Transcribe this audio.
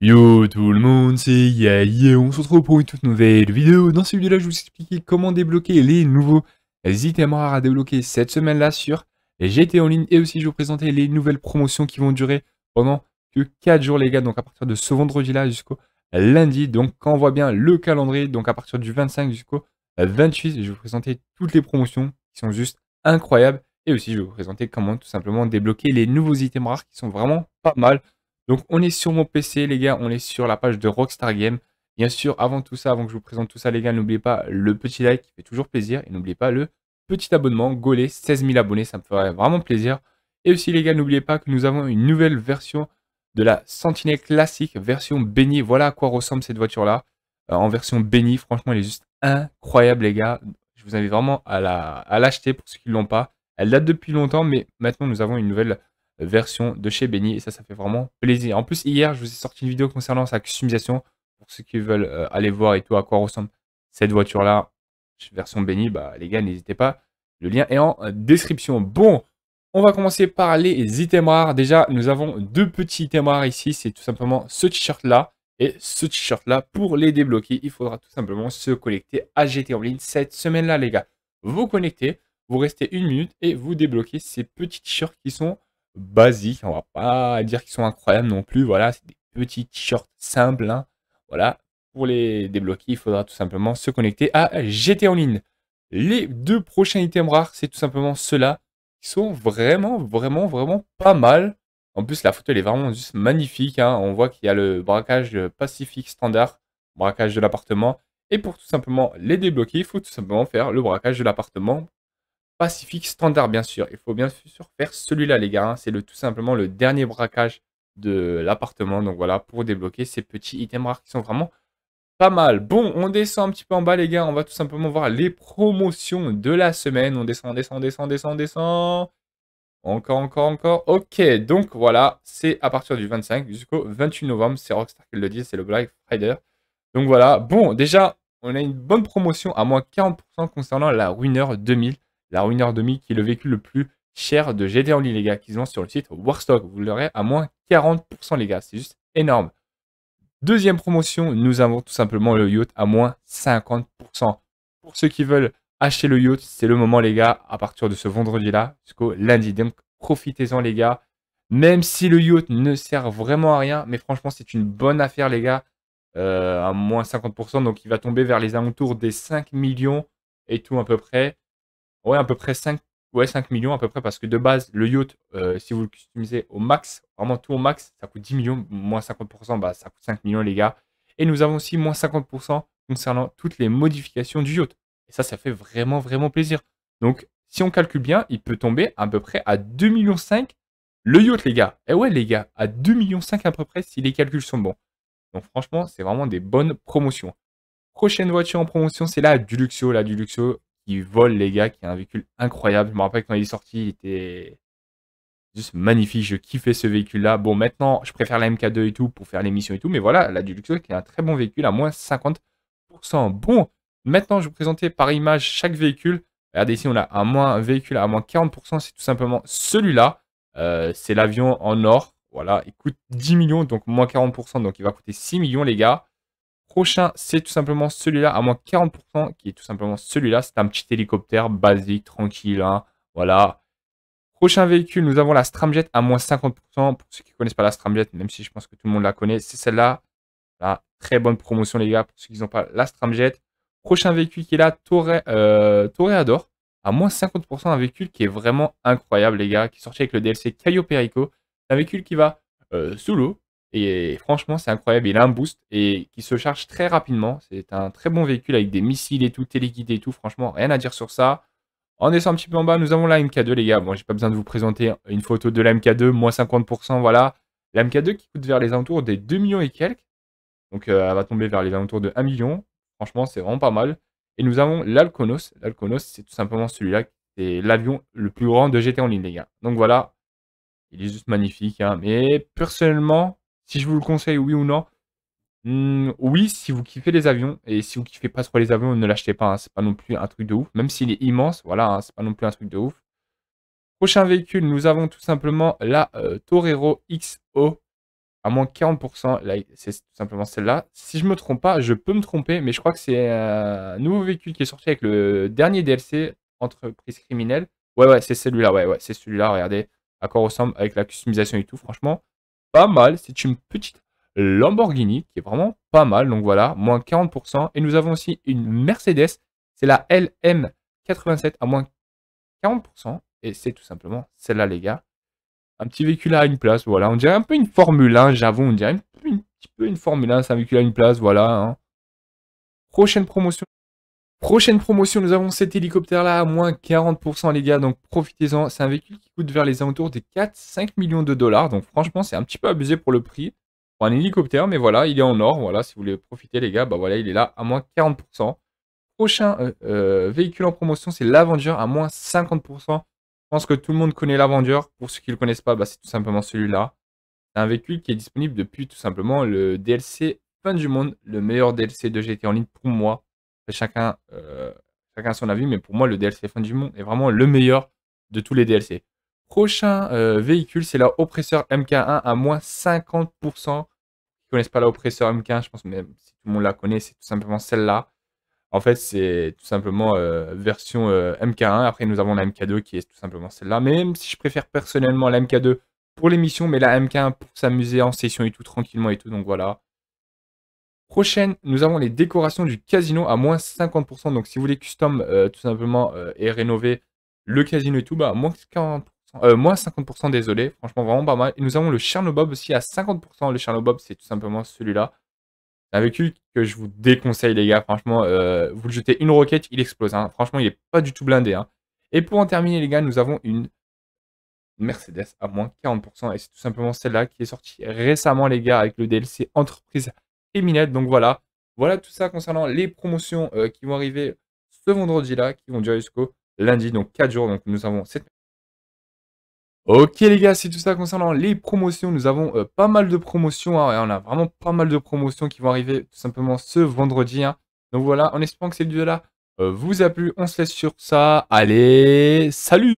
Yo tout le monde, c'est Yaye, on se retrouve pour une toute nouvelle vidéo. Dans cette vidéo-là, je vais vous expliquer comment débloquer les nouveaux items rares à débloquer cette semaine-là sur GT en ligne. Et aussi, je vais vous présenter les nouvelles promotions qui vont durer pendant que 4 jours, les gars. Donc à partir de ce vendredi-là jusqu'au lundi. Donc quand on voit bien le calendrier, donc à partir du 25 jusqu'au 28, je vais vous présenter toutes les promotions qui sont juste incroyables. Et aussi, je vais vous présenter comment tout simplement débloquer les nouveaux items rares qui sont vraiment pas mal. Donc on est sur mon PC les gars, on est sur la page de Rockstar Game. Bien sûr, avant tout ça, avant que je vous présente tout ça les gars, n'oubliez pas le petit like qui fait toujours plaisir et n'oubliez pas le petit abonnement, gauler 16 000 abonnés, ça me ferait vraiment plaisir. Et aussi les gars, n'oubliez pas que nous avons une nouvelle version de la Sentinelle classique, version bénie. Voilà à quoi ressemble cette voiture-là. Euh, en version bénie, franchement, elle est juste incroyable les gars. Je vous invite vraiment à l'acheter la, à pour ceux qui ne l'ont pas. Elle date depuis longtemps, mais maintenant nous avons une nouvelle version de chez Benny. Et ça, ça fait vraiment plaisir. En plus, hier, je vous ai sorti une vidéo concernant sa customisation. Pour ceux qui veulent euh, aller voir et tout, à quoi ressemble cette voiture-là, version Benny, bah, les gars, n'hésitez pas. Le lien est en euh, description. Bon, on va commencer par les items rares. Déjà, nous avons deux petits items rares ici. C'est tout simplement ce t-shirt-là et ce t-shirt-là. Pour les débloquer, il faudra tout simplement se connecter à GT en cette semaine-là, les gars. Vous connectez, vous restez une minute et vous débloquez ces petits t-shirts qui sont basique On va pas dire qu'ils sont incroyables non plus. Voilà, c'est des petits t-shirts simples. Hein. Voilà, pour les débloquer, il faudra tout simplement se connecter à GT en ligne. Les deux prochains items rares, c'est tout simplement ceux-là qui sont vraiment, vraiment, vraiment pas mal. En plus, la photo, elle est vraiment juste magnifique. Hein. On voit qu'il y a le braquage pacifique standard, braquage de l'appartement. Et pour tout simplement les débloquer, il faut tout simplement faire le braquage de l'appartement pacifique Standard, bien sûr. Il faut bien sûr faire celui-là, les gars. Hein. C'est le, tout simplement le dernier braquage de l'appartement. Donc voilà, pour débloquer ces petits items rares qui sont vraiment pas mal. Bon, on descend un petit peu en bas, les gars. On va tout simplement voir les promotions de la semaine. On descend, descend, descend, descend, descend. Encore, encore, encore. Ok, donc voilà, c'est à partir du 25 jusqu'au 28 novembre. C'est Rockstar qui le dit, c'est le Black Friday. Donc voilà, bon, déjà, on a une bonne promotion à moins 40% concernant la Ruiner 2000 la 1 h qui est le véhicule le plus cher de GD en les gars, qui ont sur le site Warstock. Vous l'aurez à moins 40%, les gars. C'est juste énorme. Deuxième promotion, nous avons tout simplement le yacht à moins 50%. Pour ceux qui veulent acheter le yacht, c'est le moment, les gars, à partir de ce vendredi-là jusqu'au lundi. Donc, profitez-en, les gars. Même si le yacht ne sert vraiment à rien, mais franchement, c'est une bonne affaire, les gars. Euh, à moins 50%, donc il va tomber vers les alentours des 5 millions et tout à peu près à peu près 5, ouais, 5 millions à peu près, parce que de base, le yacht, euh, si vous le customisez au max, vraiment tout au max, ça coûte 10 millions, moins 50%, bah, ça coûte 5 millions, les gars. Et nous avons aussi moins 50% concernant toutes les modifications du yacht. Et ça, ça fait vraiment, vraiment plaisir. Donc, si on calcule bien, il peut tomber à peu près à 2,5 millions le yacht, les gars. Et eh ouais, les gars, à 2,5 millions à peu près si les calculs sont bons. Donc, franchement, c'est vraiment des bonnes promotions. Prochaine voiture en promotion, c'est la Duluxio. La Duluxio, qui vole, les gars, qui est un véhicule incroyable. Je me rappelle quand il est sorti, il était juste magnifique. Je kiffais ce véhicule-là. Bon, maintenant, je préfère la MK2 et tout pour faire les missions et tout. Mais voilà, la luxe qui est un très bon véhicule à moins 50%. Bon, maintenant, je vous présenter par image chaque véhicule. Regardez ici, on a un, moins, un véhicule à moins 40%. C'est tout simplement celui-là. Euh, c'est l'avion en or. Voilà, il coûte 10 millions, donc moins 40%. Donc, il va coûter 6 millions, les gars prochain, c'est tout simplement celui-là à moins 40%, qui est tout simplement celui-là. C'est un petit hélicoptère basique, tranquille. Hein. voilà. Prochain véhicule, nous avons la Stramjet à moins 50%. Pour ceux qui ne connaissent pas la Stramjet, même si je pense que tout le monde la connaît, c'est celle-là. très bonne promotion, les gars, pour ceux qui n'ont pas la Stramjet. Prochain véhicule qui est là, Torreador. Euh, à moins 50%. Un véhicule qui est vraiment incroyable, les gars, qui est sorti avec le DLC Caillou Perico. Un véhicule qui va euh, sous l'eau, et franchement, c'est incroyable. Il a un boost et qui se charge très rapidement. C'est un très bon véhicule avec des missiles et tout, téléguidé et tout. Franchement, rien à dire sur ça. En descendant un petit peu en bas. Nous avons la MK2, les gars. Bon, j'ai pas besoin de vous présenter une photo de la MK2, moins 50%. Voilà. La MK2 qui coûte vers les alentours des 2 millions et quelques. Donc, euh, elle va tomber vers les alentours de 1 million. Franchement, c'est vraiment pas mal. Et nous avons l'Alconos. L'Alconos, c'est tout simplement celui-là. C'est l'avion le plus grand de GT en ligne, les gars. Donc voilà. Il est juste magnifique. Hein. Mais personnellement, si je vous le conseille, oui ou non hmm, Oui, si vous kiffez les avions. Et si vous kiffez pas trop les avions, ne l'achetez pas. Ce hein. c'est pas non plus un truc de ouf. Même s'il est immense, voilà, n'est hein, c'est pas non plus un truc de ouf. Prochain véhicule, nous avons tout simplement la euh, Torero XO à moins 40%. C'est tout simplement celle-là. Si je me trompe pas, je peux me tromper, mais je crois que c'est un nouveau véhicule qui est sorti avec le dernier DLC, Entreprise criminelle. Ouais, ouais, c'est celui-là, ouais, ouais, c'est celui-là, regardez. À quoi ressemble avec la customisation et tout, franchement pas mal. C'est une petite Lamborghini qui est vraiment pas mal. Donc voilà, moins 40%. Et nous avons aussi une Mercedes. C'est la LM87 à moins 40%. Et c'est tout simplement celle-là, les gars. Un petit véhicule à une place, voilà. On dirait un peu une Formule 1, j'avoue. On dirait un petit peu une Formule 1, c'est un véhicule à une place, voilà. Hein. Prochaine promotion Prochaine promotion, nous avons cet hélicoptère-là à moins 40% les gars, donc profitez-en. C'est un véhicule qui coûte vers les alentours des 4-5 millions de dollars, donc franchement c'est un petit peu abusé pour le prix. Pour un hélicoptère, mais voilà, il est en or, voilà, si vous voulez profiter les gars, bah voilà, il est là à moins 40%. Prochain euh, euh, véhicule en promotion, c'est l'Avenger à moins 50%. Je pense que tout le monde connaît l'Avenger. Pour ceux qui ne le connaissent pas, bah, c'est tout simplement celui-là. C'est un véhicule qui est disponible depuis tout simplement le DLC Fin du Monde, le meilleur DLC de GT en ligne pour moi chacun, euh, chacun son avis, mais pour moi, le DLC Fin du Monde est vraiment le meilleur de tous les DLC. Prochain euh, véhicule, c'est la Oppresseur MK1 à moins 50%. Qui connaissent pas la Oppresseur MK1, je pense même si tout le monde la connaît, c'est tout simplement celle-là. En fait, c'est tout simplement euh, version MK1. Après, nous avons la MK2 qui est tout simplement celle-là. Même si je préfère personnellement la MK2 pour les missions, mais la MK1 pour s'amuser en session et tout, tranquillement et tout. Donc voilà. Prochaine, nous avons les décorations du casino à moins 50%. Donc, si vous voulez custom euh, tout simplement euh, et rénover le casino et tout, bah, moins, 50%, euh, désolé. Franchement, vraiment pas mal. Et nous avons le Chernobob aussi à 50%. Le Chernobob, c'est tout simplement celui-là. avec véhicule que je vous déconseille, les gars. Franchement, vous le jetez une roquette, il explose. Hein. Franchement, il n'est pas du tout blindé. Hein. Et pour en terminer, les gars, nous avons une Mercedes à moins 40%. Et c'est tout simplement celle-là qui est sortie récemment, les gars, avec le DLC Entreprise et Donc voilà, voilà tout ça concernant les promotions euh, qui vont arriver ce vendredi-là, qui vont durer jusqu'au lundi, donc 4 jours. Donc nous avons cette... Ok les gars, c'est tout ça concernant les promotions. Nous avons euh, pas mal de promotions. Hein. on a vraiment pas mal de promotions qui vont arriver tout simplement ce vendredi. Hein. Donc voilà, en espérant que cette vidéo-là euh, vous a plu. On se laisse sur ça. Allez, salut